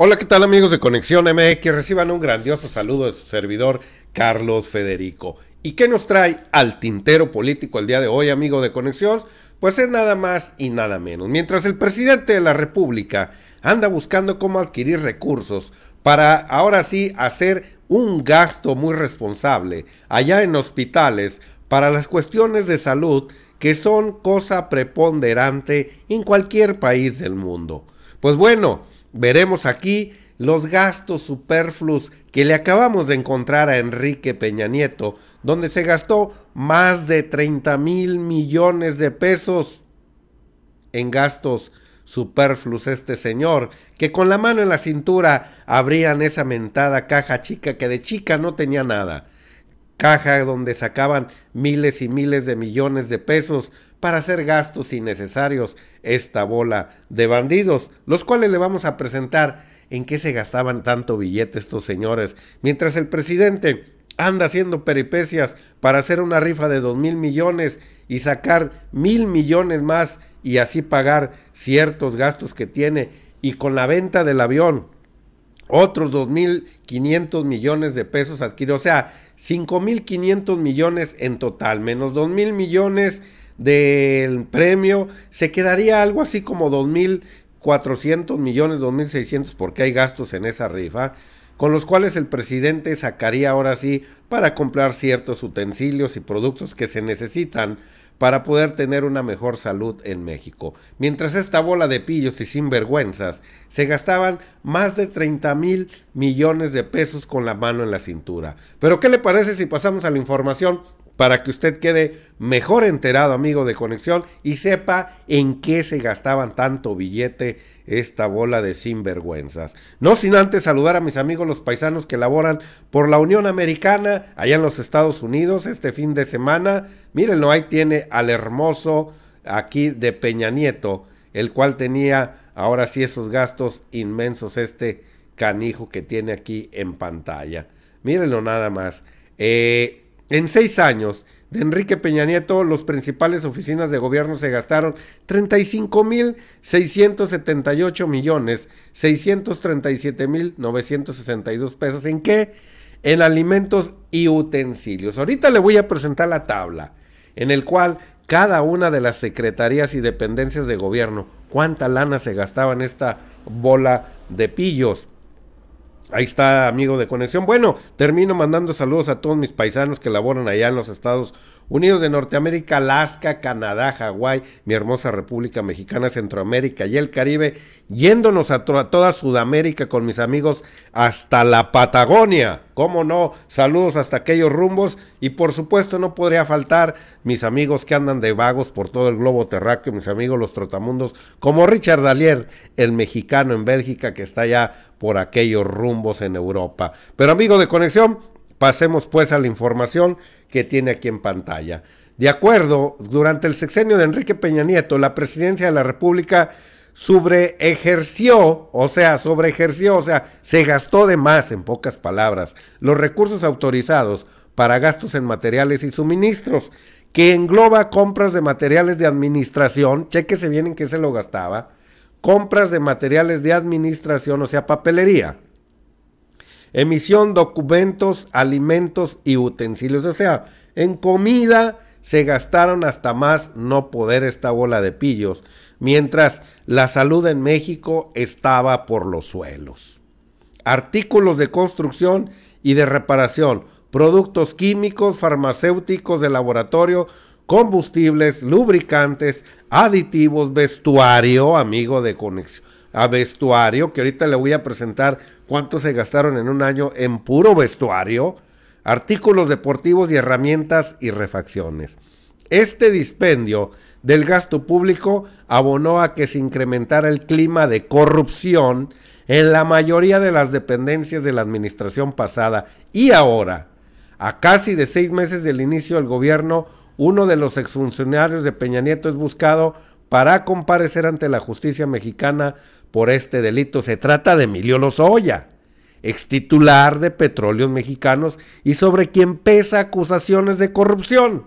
Hola, ¿qué tal amigos de Conexión MX? Reciban un grandioso saludo de su servidor Carlos Federico. ¿Y qué nos trae al tintero político el día de hoy, amigo de Conexión? Pues es nada más y nada menos. Mientras el presidente de la República anda buscando cómo adquirir recursos para ahora sí hacer un gasto muy responsable allá en hospitales para las cuestiones de salud que son cosa preponderante en cualquier país del mundo. Pues bueno, veremos aquí los gastos superfluos que le acabamos de encontrar a Enrique Peña Nieto, donde se gastó más de 30 mil millones de pesos en gastos superfluos este señor, que con la mano en la cintura abrían esa mentada caja chica que de chica no tenía nada. Caja donde sacaban miles y miles de millones de pesos para hacer gastos innecesarios esta bola de bandidos, los cuales le vamos a presentar en qué se gastaban tanto billete estos señores, mientras el presidente anda haciendo peripecias para hacer una rifa de dos mil millones y sacar mil millones más y así pagar ciertos gastos que tiene y con la venta del avión otros mil quinientos millones de pesos adquirió, o sea, mil quinientos millones en total, menos dos mil millones del premio, se quedaría algo así como 2.400 millones, 2.600, porque hay gastos en esa rifa, con los cuales el presidente sacaría ahora sí para comprar ciertos utensilios y productos que se necesitan para poder tener una mejor salud en México. Mientras esta bola de pillos y sinvergüenzas se gastaban más de 30 mil millones de pesos con la mano en la cintura. Pero ¿qué le parece si pasamos a la información para que usted quede mejor enterado, amigo de conexión, y sepa en qué se gastaban tanto billete esta bola de sinvergüenzas. No sin antes saludar a mis amigos los paisanos que laboran por la Unión Americana, allá en los Estados Unidos, este fin de semana. Mírenlo, ahí tiene al hermoso aquí de Peña Nieto, el cual tenía ahora sí esos gastos inmensos, este canijo que tiene aquí en pantalla. Mírenlo nada más. Eh, en seis años de Enrique Peña Nieto, los principales oficinas de gobierno se gastaron 35.678 millones 637.962 pesos. ¿En qué? En alimentos y utensilios. Ahorita le voy a presentar la tabla en el cual cada una de las secretarías y dependencias de gobierno, cuánta lana se gastaba en esta bola de pillos. Ahí está, amigo de conexión. Bueno, termino mandando saludos a todos mis paisanos que laboran allá en los Estados Unidos de Norteamérica, Alaska, Canadá, Hawái, mi hermosa República Mexicana, Centroamérica y el Caribe, yéndonos a, toda Sudamérica con mis amigos hasta la Patagonia. ¿Cómo no? Saludos hasta aquellos rumbos y por supuesto no podría faltar mis amigos que andan de vagos por todo el globo terráqueo, mis amigos los trotamundos, como Richard Dalier, el mexicano en Bélgica que está ya por aquellos rumbos en Europa. Pero amigo de conexión, Pasemos pues a la información que tiene aquí en pantalla. De acuerdo, durante el sexenio de Enrique Peña Nieto, la presidencia de la República sobre ejerció, o sea, sobre ejerció, o sea, se gastó de más, en pocas palabras, los recursos autorizados para gastos en materiales y suministros, que engloba compras de materiales de administración, chequese bien en qué se lo gastaba, compras de materiales de administración, o sea, papelería, Emisión, documentos, alimentos y utensilios. O sea, en comida se gastaron hasta más no poder esta bola de pillos, mientras la salud en México estaba por los suelos. Artículos de construcción y de reparación, productos químicos, farmacéuticos de laboratorio, combustibles, lubricantes, aditivos, vestuario, amigo de conexión, a vestuario, que ahorita le voy a presentar cuánto se gastaron en un año en puro vestuario, artículos deportivos y herramientas y refacciones. Este dispendio del gasto público abonó a que se incrementara el clima de corrupción en la mayoría de las dependencias de la administración pasada y ahora, a casi de seis meses del inicio del gobierno, uno de los exfuncionarios de Peña Nieto es buscado para comparecer ante la justicia mexicana por este delito. Se trata de Emilio Lozoya, extitular de Petróleos Mexicanos y sobre quien pesa acusaciones de corrupción.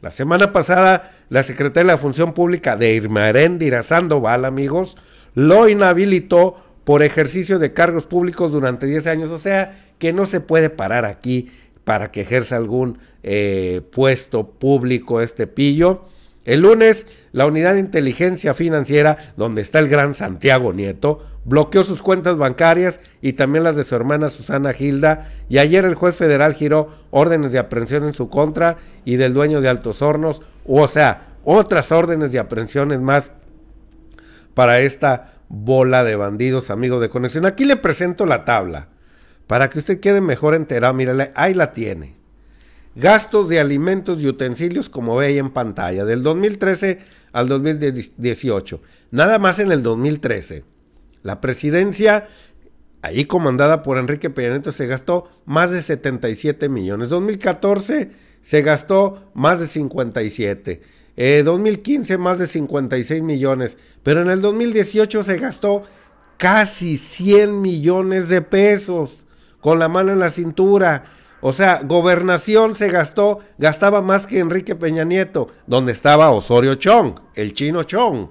La semana pasada, la secretaria de la Función Pública de Irma Arendira Sandoval, amigos, lo inhabilitó por ejercicio de cargos públicos durante 10 años. O sea, que no se puede parar aquí para que ejerza algún eh, puesto público este pillo. El lunes, la Unidad de Inteligencia Financiera, donde está el gran Santiago Nieto, bloqueó sus cuentas bancarias y también las de su hermana Susana Gilda, y ayer el juez federal giró órdenes de aprehensión en su contra y del dueño de Altos Hornos, o sea, otras órdenes de aprehensiones más para esta bola de bandidos amigos de conexión. Aquí le presento la tabla para que usted quede mejor enterado. Mírale, ahí la tiene gastos de alimentos y utensilios, como ve ahí en pantalla, del 2013 al 2018. Nada más en el 2013. La presidencia, ahí comandada por Enrique Peña Nieto, se gastó más de 77 millones. 2014 se gastó más de 57. 2015 eh, más de 56 millones. Pero en el 2018 se gastó casi 100 millones de pesos con la mano en la cintura. O sea, gobernación se gastó, gastaba más que Enrique Peña Nieto, donde estaba Osorio Chong, el chino Chong.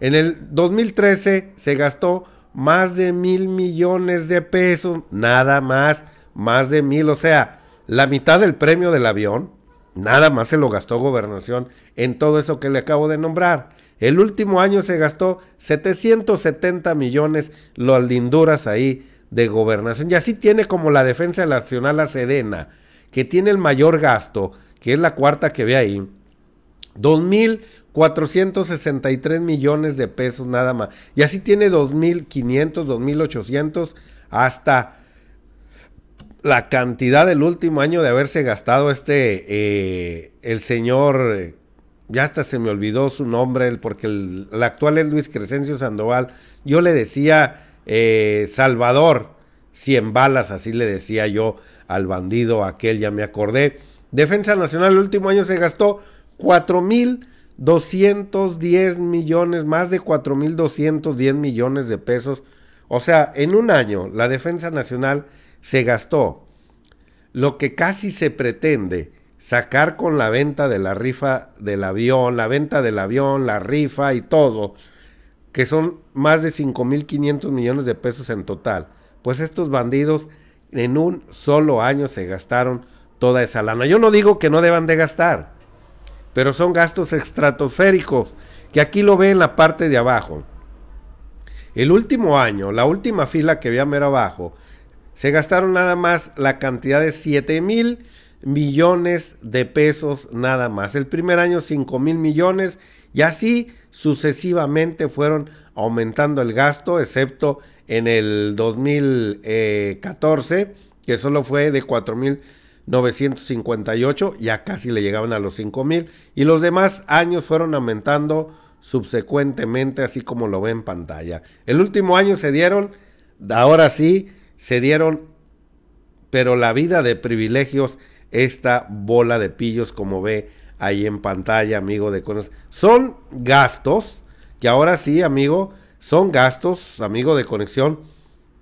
En el 2013 se gastó más de mil millones de pesos, nada más, más de mil, o sea, la mitad del premio del avión, nada más se lo gastó gobernación en todo eso que le acabo de nombrar. El último año se gastó 770 millones los linduras ahí de gobernación. Y así tiene como la defensa nacional la Sedena, que tiene el mayor gasto, que es la cuarta que ve ahí. 2.463 millones de pesos nada más. Y así tiene 2.500, 2.800 hasta la cantidad del último año de haberse gastado este, eh, el señor, eh, ya hasta se me olvidó su nombre, porque el, el actual es Luis Crescencio Sandoval. Yo le decía eh, Salvador, cien balas, así le decía yo al bandido aquel, ya me acordé. Defensa Nacional el último año se gastó 4.210 millones, más de 4.210 millones de pesos. O sea, en un año la Defensa Nacional se gastó lo que casi se pretende sacar con la venta de la rifa del avión, la venta del avión, la rifa y todo, que son más de 5.500 millones de pesos en total. Pues estos bandidos en un solo año se gastaron toda esa lana. Yo no digo que no deban de gastar, pero son gastos estratosféricos, que aquí lo ve en la parte de abajo. El último año, la última fila que había mero abajo, se gastaron nada más la cantidad de 7 mil millones de pesos nada más. El primer año 5 mil millones y así sucesivamente fueron aumentando el gasto, excepto en el 2014, eh, que solo fue de 4.958, ya casi le llegaban a los 5.000, y los demás años fueron aumentando subsecuentemente, así como lo ve en pantalla. El último año se dieron, ahora sí, se dieron, pero la vida de privilegios, esta bola de pillos como ve ahí en pantalla, amigo de Conexión. Son gastos, que ahora sí, amigo, son gastos, amigo de Conexión,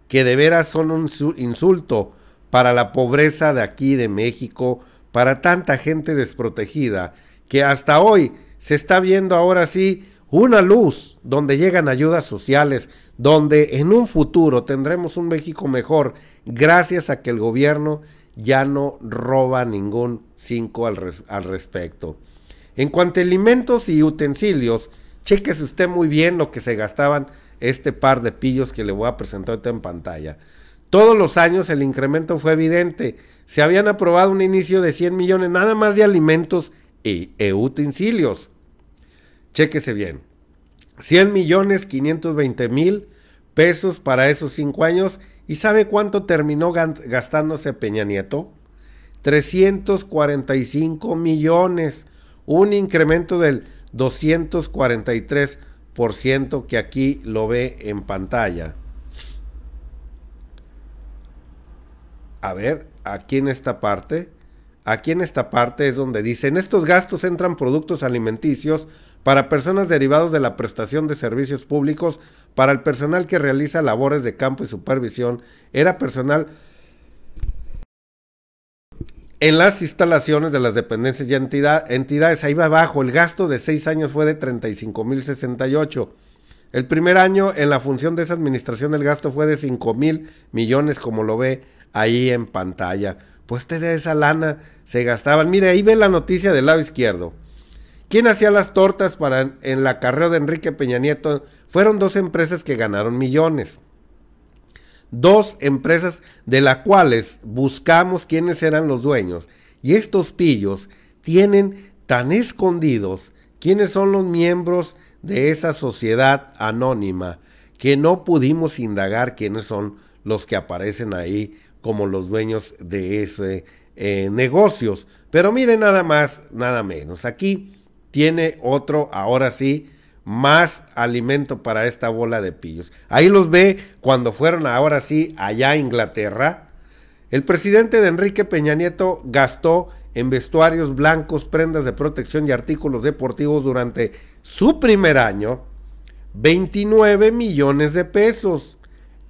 que de veras son un insulto para la pobreza de aquí, de México, para tanta gente desprotegida, que hasta hoy se está viendo ahora sí una luz donde llegan ayudas sociales, donde en un futuro tendremos un México mejor gracias a que el gobierno ya no roba ningún 5 al, respecto. En cuanto a alimentos y utensilios, chéquese usted muy bien lo que se gastaban este par de pillos que le voy a presentar ahorita en pantalla. Todos los años el incremento fue evidente. Se habían aprobado un inicio de 100 millones nada más de alimentos y e, utensilios. Chéquese bien. 100 millones 520 mil pesos para esos 5 años ¿Y sabe cuánto terminó gastándose Peña Nieto? 345 millones, un incremento del 243% que aquí lo ve en pantalla. A ver, aquí en esta parte, Aquí en esta parte es donde dice, en estos gastos entran productos alimenticios para personas derivados de la prestación de servicios públicos, para el personal que realiza labores de campo y supervisión, era personal en las instalaciones de las dependencias y entidades. Ahí va abajo, el gasto de seis años fue de 35.068. El primer año en la función de esa administración el gasto fue de $5,000 mil millones, como lo ve ahí en pantalla pues te de esa lana, se gastaban. Mire, ahí ve la noticia del lado izquierdo. ¿Quién hacía las tortas para en la carrera de Enrique Peña Nieto? Fueron dos empresas que ganaron millones. Dos empresas de las cuales buscamos quiénes eran los dueños. Y estos pillos tienen tan escondidos quiénes son los miembros de esa sociedad anónima que no pudimos indagar quiénes son los que aparecen ahí como los dueños de ese eh, negocios. Pero mire nada más, nada menos. Aquí tiene otro, ahora sí, más alimento para esta bola de pillos. Ahí los ve cuando fueron ahora sí allá a Inglaterra. El presidente de Enrique Peña Nieto gastó en vestuarios blancos, prendas de protección y artículos deportivos durante su primer año 29 millones de pesos.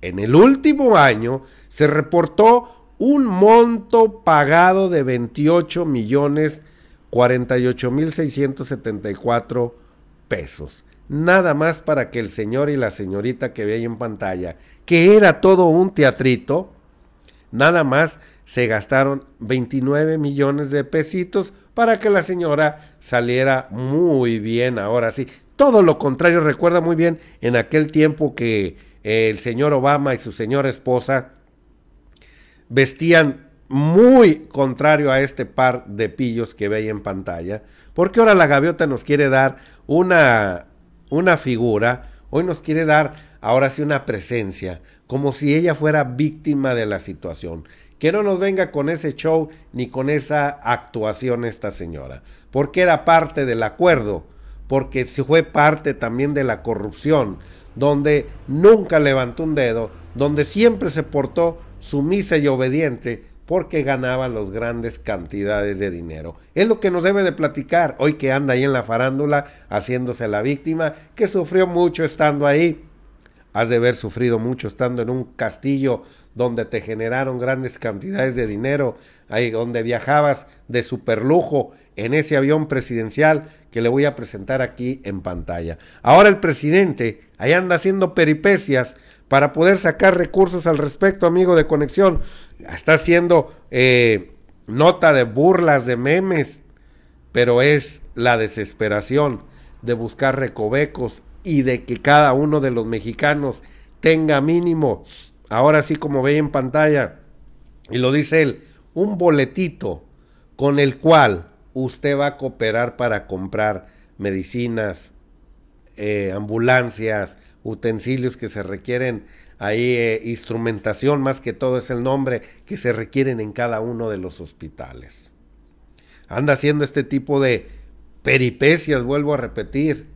En el último año se reportó un monto pagado de 28 millones 48 mil pesos. Nada más para que el señor y la señorita que ve ahí en pantalla, que era todo un teatrito, nada más se gastaron 29 millones de pesitos para que la señora saliera muy bien ahora sí. Todo lo contrario, recuerda muy bien en aquel tiempo que el señor Obama y su señora esposa vestían muy contrario a este par de pillos que veía en pantalla, porque ahora la gaviota nos quiere dar una, una figura, hoy nos quiere dar ahora sí una presencia, como si ella fuera víctima de la situación. Que no nos venga con ese show ni con esa actuación esta señora, porque era parte del acuerdo porque se fue parte también de la corrupción, donde nunca levantó un dedo, donde siempre se portó sumisa y obediente porque ganaba las grandes cantidades de dinero. Es lo que nos debe de platicar hoy que anda ahí en la farándula haciéndose la víctima, que sufrió mucho estando ahí. Has de haber sufrido mucho estando en un castillo donde te generaron grandes cantidades de dinero, ahí donde viajabas de superlujo en ese avión presidencial que le voy a presentar aquí en pantalla. Ahora el presidente ahí anda haciendo peripecias para poder sacar recursos al respecto, amigo de conexión. Está haciendo eh, nota de burlas, de memes, pero es la desesperación de buscar recovecos y de que cada uno de los mexicanos tenga mínimo ahora sí como ve en pantalla, y lo dice él, un boletito con el cual usted va a cooperar para comprar medicinas, eh, ambulancias, utensilios que se requieren, ahí eh, instrumentación más que todo es el nombre que se requieren en cada uno de los hospitales. Anda haciendo este tipo de peripecias, vuelvo a repetir,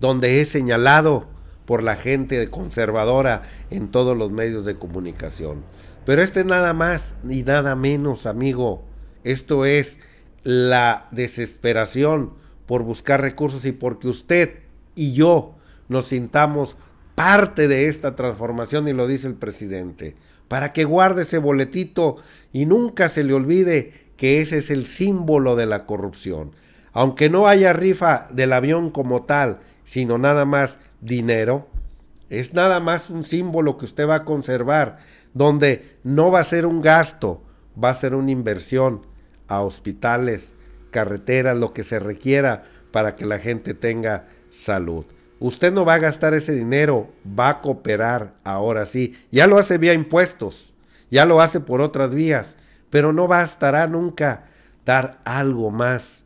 donde he señalado por la gente conservadora en todos los medios de comunicación. Pero este es nada más ni nada menos, amigo. Esto es la desesperación por buscar recursos y porque usted y yo nos sintamos parte de esta transformación y lo dice el presidente. Para que guarde ese boletito y nunca se le olvide que ese es el símbolo de la corrupción. Aunque no haya rifa del avión como tal, sino nada más dinero, es nada más un símbolo que usted va a conservar, donde no va a ser un gasto, va a ser una inversión a hospitales, carreteras, lo que se requiera para que la gente tenga salud. Usted no va a gastar ese dinero, va a cooperar ahora sí. Ya lo hace vía impuestos, ya lo hace por otras vías, pero no bastará nunca dar algo más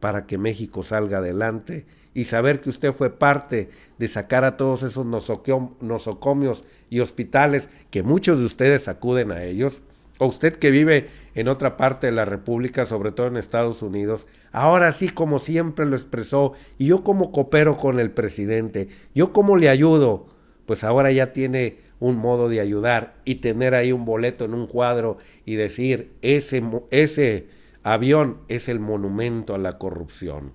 para que México salga adelante y saber que usted fue parte de sacar a todos esos nosocomios y hospitales que muchos de ustedes acuden a ellos, o usted que vive en otra parte de la República, sobre todo en Estados Unidos, ahora sí como siempre lo expresó, y yo como coopero con el presidente, yo como le ayudo, pues ahora ya tiene un modo de ayudar y tener ahí un boleto en un cuadro y decir, ese, ese avión es el monumento a la corrupción.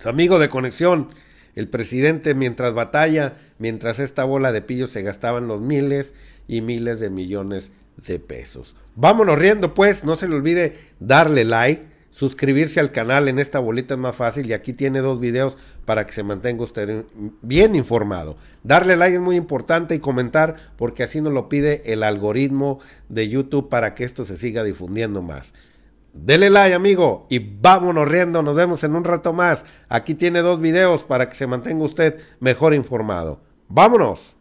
Su amigo de conexión, el presidente mientras batalla, mientras esta bola de pillos se gastaban los miles y miles de millones de pesos. Vámonos riendo pues, no se le olvide darle like, suscribirse al canal, en esta bolita es más fácil y aquí tiene dos videos para que se mantenga usted bien informado. Darle like es muy importante y comentar porque así nos lo pide el algoritmo de YouTube para que esto se siga difundiendo más. Dele like, amigo, y vámonos riendo. Nos vemos en un rato más. Aquí tiene dos videos para que se mantenga usted mejor informado. ¡Vámonos!